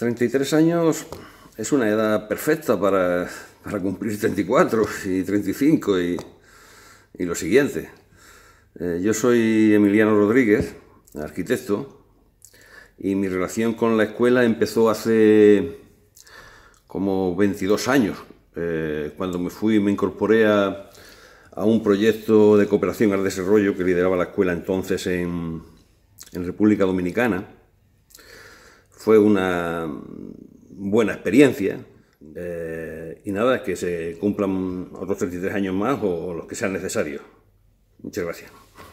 33 años es una edad perfecta para, cumplir 34 y 35 y, lo siguiente. Eh, yo soy Emiliano Rodríguez, arquitecto, y mi relación con la escuela empezó hace como 22 años, eh, cuando me fui y me incorporé a, un proyecto de cooperación al desarrollo que lideraba la escuela entonces en, en República Dominicana fue una buena experiencia. Eh, y nada, que se cumplan otros 33 años más o los que sean necesarios. Muchas gracias.